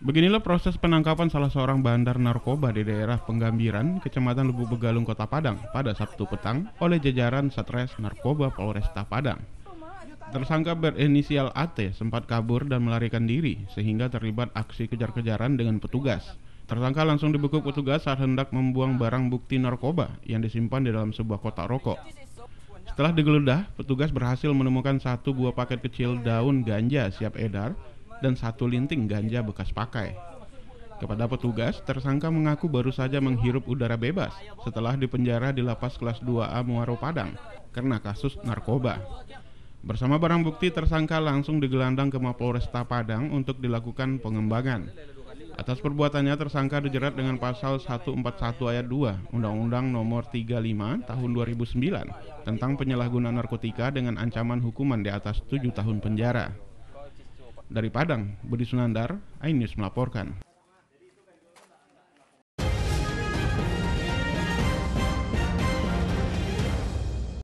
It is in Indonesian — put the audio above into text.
Beginilah proses penangkapan salah seorang bandar narkoba di daerah Penggambiran, Kecamatan Lubuk Begalung, Kota Padang pada Sabtu petang oleh jajaran Satres Narkoba Polresta Padang. Tersangka berinisial AT sempat kabur dan melarikan diri sehingga terlibat aksi kejar-kejaran dengan petugas. Tersangka langsung dibekuk petugas saat hendak membuang barang bukti narkoba yang disimpan di dalam sebuah kotak rokok. Setelah digeledah, petugas berhasil menemukan satu buah paket kecil daun ganja siap edar dan satu linting ganja bekas pakai. Kepada petugas, tersangka mengaku baru saja menghirup udara bebas setelah dipenjara di lapas kelas 2A Muaro Padang karena kasus narkoba. Bersama barang bukti, tersangka langsung digelandang ke Mapolresta Padang untuk dilakukan pengembangan. Atas perbuatannya, tersangka dijerat dengan pasal 141 ayat 2 Undang-Undang Nomor 35 Tahun 2009 tentang penyalahgunaan narkotika dengan ancaman hukuman di atas 7 tahun penjara. Dari Padang, Budi Sunandar, iNews melaporkan.